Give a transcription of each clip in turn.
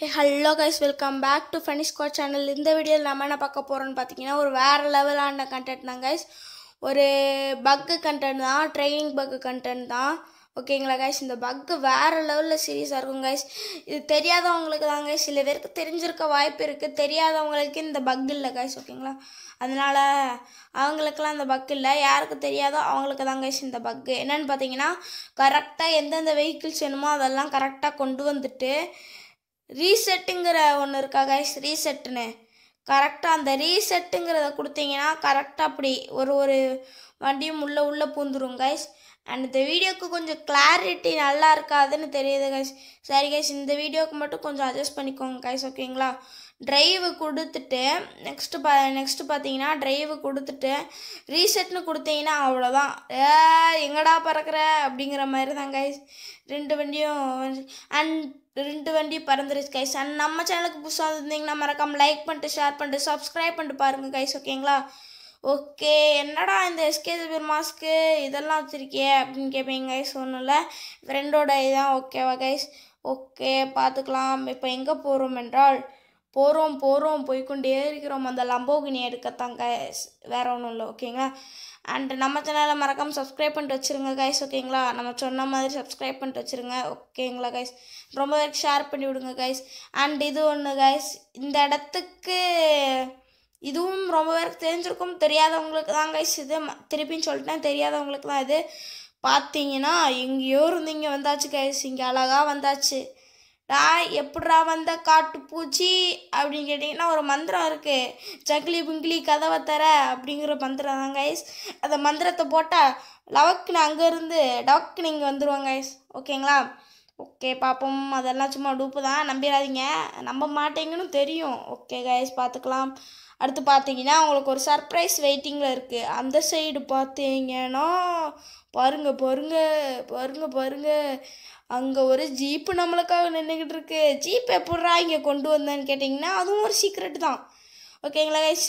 hey hello guys welcome back to funny squad channel இந்த வீடியோவில் நம்ம என்ன பார்க்க போகிறோன்னு பார்த்தீங்கன்னா ஒரு வேறு லெவலான கண்டென்ட் தான் கைஸ் ஒரு பக்கு கண்டென்ட் தான் ட்ரைனிங் பக்கு கண்டென்ட் தான் ஓகேங்களா கைஸ் இந்த பக்கு வேறு லெவலில் சீரியஸாக இருக்கும் கைஸ் இது தெரியாதவங்களுக்கு தான் கைஸ் சில பேருக்கு தெரிஞ்சிருக்க வாய்ப்பு இருக்குது தெரியாதவங்களுக்கு இந்த பக் இல்லை கைஸ் ஓகேங்களா அதனால் அவங்களுக்கெல்லாம் அந்த பக் இல்லை யாருக்கு தெரியாதோ அவங்களுக்கு தான் கைஸ் இந்த பக்கு என்னென்னு பார்த்தீங்கன்னா கரெக்டாக எந்தெந்த வெஹிக்கிள்ஸ் வேணுமோ அதெல்லாம் கரெக்டாக கொண்டு வந்துட்டு ரீசெட்டுங்கிற ஒன்று இருக்கா கைஸ் ரீசெட்டுன்னு கரெக்டாக அந்த ரீசெட்டுங்கிறத கொடுத்தீங்கன்னா கரெக்டாக அப்படி ஒரு ஒரு வண்டியும் உள்ளே உள்ளே பூந்துடும் கைஸ் அண்ட் இந்த வீடியோவுக்கு கொஞ்சம் கிளாரிட்டி நல்லா இருக்காதுன்னு தெரியுது கைஸ் சரி கைஸ் இந்த வீடியோவுக்கு மட்டும் கொஞ்சம் அட்ஜஸ்ட் பண்ணிக்கோங்க கைஸ் ஓகேங்களா ட்ரைவு கொடுத்துட்டு நெக்ஸ்ட்டு பா நெக்ஸ்ட்டு பார்த்தீங்கன்னா ட்ரைவு கொடுத்துட்டு ரீசெட்னு கொடுத்தீங்கன்னா அவ்வளோதான் ஏ எங்கடா பறக்கிற அப்படிங்கிற மாதிரி தான் கைஸ் ரெண்டு வண்டியும் அண்ட் ரெண்டு வண்டி பறந்துருச்சு கைஸ் அண்ட் நம்ம சேனலுக்கு புதுசாக இருந்தீங்கன்னா மறக்காமல் லைக் பண்ணிட்டு ஷேர் பண்ணிட்டு சப்ஸ்கிரைப் பண்ணிட்டு பாருங்கள் கைஸ் ஓகேங்களா ஓகே என்னடா இந்த எஸ்கே ஜபீர் மாஸ்க்கு இதெல்லாம் வச்சுருக்கியே அப்படின்னு கேட்பீங்க கைஸ் ஒன்றும் இல்லை ஃப்ரெண்டோட இதுதான் ஓகேவா கைஸ் ஓகே பார்த்துக்கலாம் இப்போ எங்கே போகிறோம் என்றால் போகிறோம் போகிறோம் போய்கொண்டே இருக்கிறோம் அந்த லம்போகினி எடுக்கத்தான் கைஸ் வேறு ஒன்றும் இல்லை ஓகேங்களா அண்ட் நம்ம சேனலை மறக்காமல் சப்ஸ்கிரைப் பண்ணிட்டு வச்சுருங்க கைஸ் ஓகேங்களா நம்ம சொன்ன மாதிரி சப்ஸ்கிரைப் பண்ணிட்டு வச்சுருங்க ஓகேங்களா கைஸ் ரொம்ப ஷேர் பண்ணி விடுங்க கைஸ் அண்ட் இது ஒன்று கைஸ் இந்த இடத்துக்கு இதுவும் ரொம்ப பேருக்கு தெரிஞ்சிருக்கும் தெரியாதவங்களுக்கு தான் கைஸ் இது திருப்பின்னு சொல்லிட்டேன் தெரியாதவங்களுக்கு தான் இது பார்த்தீங்கன்னா எங்கேயோ இருந்து இங்கே வந்தாச்சு கைஸ் இங்கே அழகாக வந்தாச்சு டா எப்படா வந்த காட்டு பூச்சி அப்படின்னு கேட்டிங்கன்னா ஒரு மந்திரம் இருக்குது ஜக்லி பிங்கிலி கதவை தர அப்படிங்கிற மந்திரம் தான் கைஸ் அந்த மந்திரத்தை போட்டால் லவக்குன்னு அங்கேருந்து டவக்குன்னு இங்கே வந்துடுவாங்க கைஸ் ஓகேங்களா ஓகே பார்ப்போம் அதெல்லாம் சும்மா டூப்பு தான் நம்பிடாதீங்க நம்ப மாட்டேங்கன்னு தெரியும் ஓகே கைஸ் பார்த்துக்கலாம் அடுத்து பார்த்தீங்கன்னா உங்களுக்கு ஒரு சர்ப்ரைஸ் வெயிட்டிங்கில் இருக்குது அந்த சைடு பார்த்தீங்கன்னா பாருங்க பாருங்க பாருங்க பாருங்க அங்கே ஒரு ஜீப்பு நம்மளுக்காக நின்றுக்கிட்டு இருக்கு ஜீப் எப்படா இங்கே கொண்டு வந்தேன்னு கேட்டிங்கன்னா அதுவும் ஒரு சீக்ரெட் தான் ஓகேங்களா கைஸ்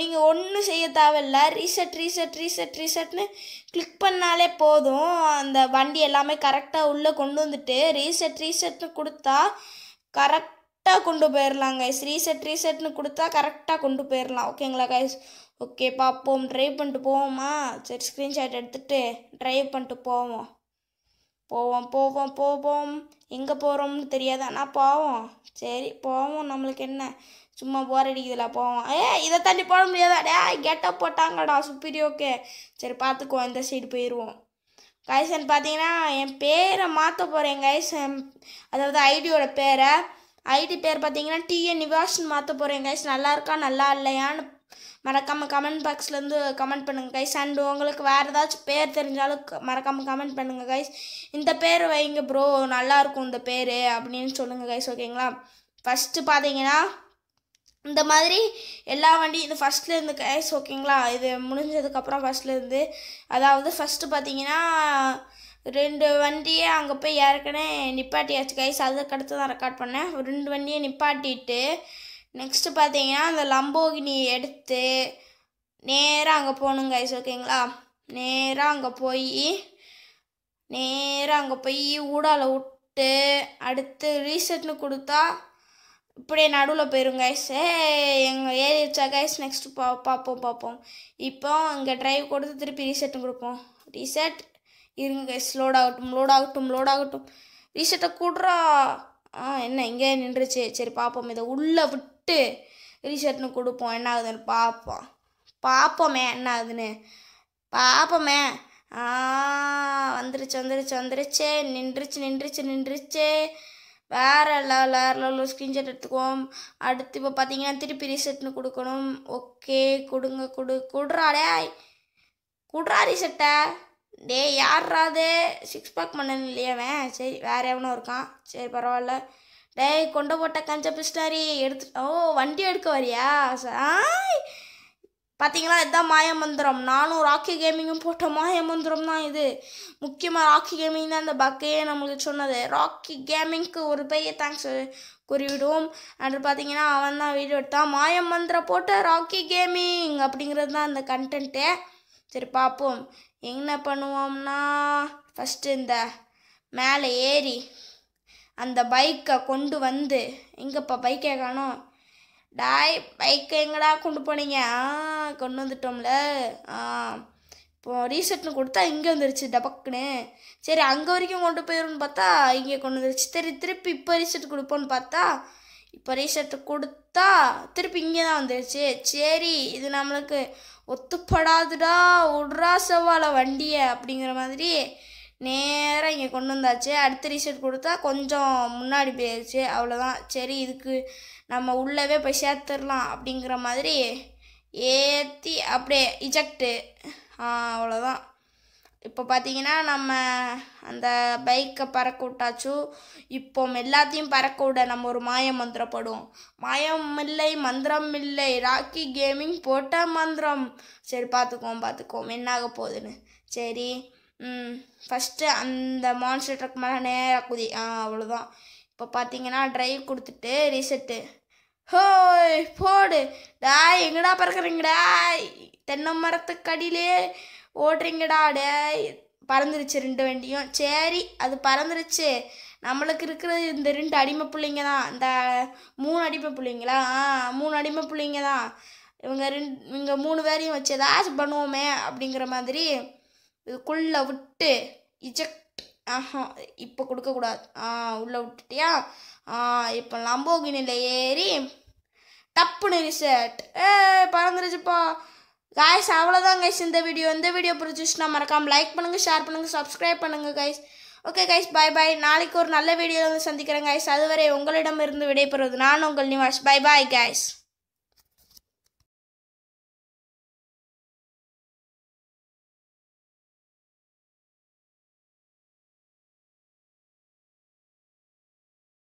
நீங்கள் ஒன்றும் செய்ய தேவையில்ல ரீசெட் ரீசெட் ரீசெட் ரீசெட்னு கிளிக் பண்ணாலே போதும் அந்த வண்டி எல்லாமே கரெக்டாக உள்ளே கொண்டு வந்துட்டு ரீசெட் ரீசெட்னு கொடுத்தா கரெக்ட் கரெக்டாக கொண்டு போயிடலாம் கைஸ் ரீசெட் ரீசெட்னு கொடுத்தா கரெக்டாக கொண்டு போயிடலாம் ஓகேங்களா கைஸ் ஓகே பார்ப்போம் ட்ரைவ் பண்ணிட்டு போவோமா சரி ஸ்க்ரீன்ஷாட் எடுத்துகிட்டு ட்ரைவ் பண்ணிட்டு போவோம் போவோம் போவோம் போவோம் எங்கே போகிறோம்னு தெரியாது ஆனால் போவோம் சரி போவோம் நம்மளுக்கு என்ன சும்மா போர் அடிக்குதுல போவோம் ஏ இதை தாண்டி போட முடியாதாடா டே கெட்டப் போட்டாங்கடா சுப்பீரியோக்கே சரி பார்த்துக்குவோம் இந்த சைடு போயிடுவோம் கைசன் பார்த்தீங்கன்னா என் பேரை மாற்ற போகிறேன் கைசன் அதாவது ஐடியோட பேரை ஐடி பேர் பார்த்தீங்கன்னா டிஎன் நிவாஸ்னு மாற்ற போகிறேன் கைஸ் நல்லா இருக்கா நல்லா இல்லையான்னு மறக்காமல் கமெண்ட் பாக்ஸ்லேருந்து கமெண்ட் பண்ணுங்கள் கைஸ் அண்ட் உங்களுக்கு வேறு ஏதாச்சும் பேர் தெரிஞ்சாலும் மறக்காமல் கமெண்ட் பண்ணுங்கள் கைஸ் இந்த பேர் வைங்க ப்ரோ நல்லாயிருக்கும் இந்த பேர் அப்படின்னு சொல்லுங்கள் கைஸ் ஓகேங்களா ஃபஸ்ட்டு பார்த்தீங்கன்னா இந்த மாதிரி எல்லா வண்டியும் இது ஃபஸ்ட்லேருந்து கைஸ் ஓகேங்களா இது முடிஞ்சதுக்கப்புறம் ஃபஸ்ட்லேருந்து அதாவது ஃபஸ்ட்டு பார்த்தீங்கன்னா ரெண்டு வண்டியை அங்கே போய் ஏற்கனவே நிப்பாட்டியாச்சு கைஸ் அதுக்கடுத்து தான் ரெக்கார்ட் பண்ணேன் ரெண்டு வண்டியை நிப்பாட்டிட்டு நெக்ஸ்ட்டு பார்த்தீங்கன்னா அந்த லம்போகினி எடுத்து நேராக அங்கே போகணுங்க கைஸ் ஓகேங்களா நேராக அங்கே போய் நேராக அங்கே போய் ஊடாவில் விட்டு அடுத்து ரீசெட்னு கொடுத்தா இப்படியே நடுவில் போயிடும் கைஸ் எங்கள் ஏறிச்சா கைஸ் நெக்ஸ்ட்டு பா பார்ப்போம் பார்ப்போம் இப்போ அங்கே ட்ரைவ் கொடுத்து திருப்பி ரீசெட்னு கொடுப்போம் ரீசெட் இருங்க கைஸ் லோட் ஆகட்டும் லோட் ஆகட்டும் லோட் ஆகட்டும் ரீசெட்டை கூடுறா ஆ என்ன இங்கே நின்றுச்சு சரி பார்ப்போம் இதை உள்ளே விட்டு ரீசெட்னு கொடுப்போம் என்ன ஆகுதுன்னு பார்ப்போம் பார்ப்போமே என்ன ஆகுதுன்னு பார்ப்போமே ஆ வந்துருச்சு வந்துருச்சு வந்துருச்சு நின்றுச்சு நின்றுச்சு நின்றுச்சு வேறு லெவல் வேறு லெவலில் ஸ்க்ரீன்ஷாட் எடுத்துக்குவோம் அடுத்து இப்போ பார்த்தீங்கன்னா திருப்பி ரீசெட்னு கொடுக்கணும் ஓகே கொடுங்க கொடு கொடுறாடே குடுறா ரீசெட்டை டே யார்ரா சிக்ஸ் பேக் இல்லையா இல்லையாவன் சரி வேறு எவனும் இருக்கான் சரி பரவாயில்ல டேய் கொண்டு போட்ட கஞ்ச பிஸ்டாரி எடுத்து ஓ வண்டி எடுக்க வரியா பார்த்தீங்களா இதுதான் மாயமந்திரம் நானும் ராக்கி கேமிங்கும் போட்ட மாயமந்திரம் தான் இது முக்கியமாக ராக்கி கேமிங் தான் இந்த பக்கையே நம்மளுக்கு சொன்னது ராக்கி கேமிங்க்கு ஒரு பெரிய தேங்க்ஸ் கூறிவிடுவோம் அண்ட் பார்த்தீங்கன்னா அவன் தான் வீடியோ எடுத்தான் மாயமந்திரம் போட்ட ராக்கி கேமிங் அப்படிங்கிறது தான் அந்த கண்டென்ட்டு சரி பார்ப்போம் என்ன பண்ணுவோம்னா ஃபஸ்ட்டு இந்த மேலே ஏறி அந்த பைக்கை கொண்டு வந்து எங்கப்பா பைக்கை காணும் டாய் பைக்கை எங்கடா கொண்டு போனீங்க ஆ கொண்டு வந்துட்டோம்ல ஆ இப்போ ரீசெட்னு கொடுத்தா இங்கே வந்துருச்சு டபக்குன்னு சரி அங்கே வரைக்கும் கொண்டு போயிடும்னு பார்த்தா இங்கே கொண்டு வந்துருச்சு சரி திருப்பி இப்போ ரீசெட் கொடுப்போன்னு பார்த்தா இப்போ ரீசெட் கொடுத்தா திருப்பி இங்கே தான் வந்துருச்சு சரி இது நம்மளுக்கு ஒத்துப்படாதுடா உட்ரா செவ்வாழ வண்டியை அப்படிங்கிற மாதிரி நேராக இங்கே கொண்டு வந்தாச்சு அடுத்த ரிசல்ட் கொடுத்தா கொஞ்சம் முன்னாடி போயிடுச்சு அவ்வளோதான் சரி இதுக்கு நம்ம உள்ளவே போய் சேர்த்துடலாம் அப்படிங்கிற மாதிரி ஏற்றி அப்படியே இஜெக்டு அவ்வளோதான் இப்போ பார்த்தீங்கன்னா நம்ம அந்த பைக்கை பறக்க விட்டாச்சும் இப்போ எல்லாத்தையும் பறக்க விட நம்ம ஒரு மாயம் மந்திரப்படுவோம் மாயம் இல்லை மந்திரம் இல்லை ராக்கி கேமிங் போட்ட மந்திரம் சரி பார்த்துக்குவோம் பார்த்துக்குவோம் என்னாக போகுதுன்னு சரி ஃபஸ்ட்டு அந்த மான்ஸ்டர் ட்ரக் மேலே நேராக குதி ஆ அவ்வளோதான் இப்போ பார்த்தீங்கன்னா ட்ரைவ் கொடுத்துட்டு ரீசெட்டு ஹோய் போடு டாய் எங்கடா பறக்குறீங்கடா தென்னை மரத்துக்கடியிலே ஓட்டுறீங்கடா டே பறந்துருச்சு ரெண்டு வண்டியும் சரி அது பறந்துருச்சு நம்மளுக்கு இருக்கிறது இந்த ரெண்டு அடிமை பிள்ளைங்க தான் இந்த மூணு அடிமை பிள்ளைங்களா ஆ மூணு அடிமை பிள்ளைங்க தான் இவங்க ரெண்டு இவங்க மூணு பேரையும் வச்சு ஏதாச்சும் பண்ணுவோமே அப்படிங்கிற மாதிரி இதுக்குள்ளே விட்டு இஜெக்ட் ஆஹா இப்போ கொடுக்கக்கூடாது ஆ உள்ளே விட்டுட்டியா ஆ இப்போ லம்போகினியில் ஏறி டப்புன்னு ரிசர்ட் ஏ பறந்துருச்சுப்பா காய்ஸ் அவ்வளோதான் கைஸ் இந்த வீடியோ இந்த வீடியோ பிடிச்சிச்சுன்னா மறக்காமல் லைக் பண்ணுங்கள் ஷேர் பண்ணுங்கள் சப்ஸ்கிரைப் பண்ணுங்கள் guys okay guys bye bye நாளைக்கு ஒரு நல்ல வீடியோவில் வந்து சந்திக்கிறேன் கைஸ் அதுவரை உங்களிடமிருந்து விடைபெறுவது நான் உங்கள் நிவாஷ் பாய் பாய் கைஸ்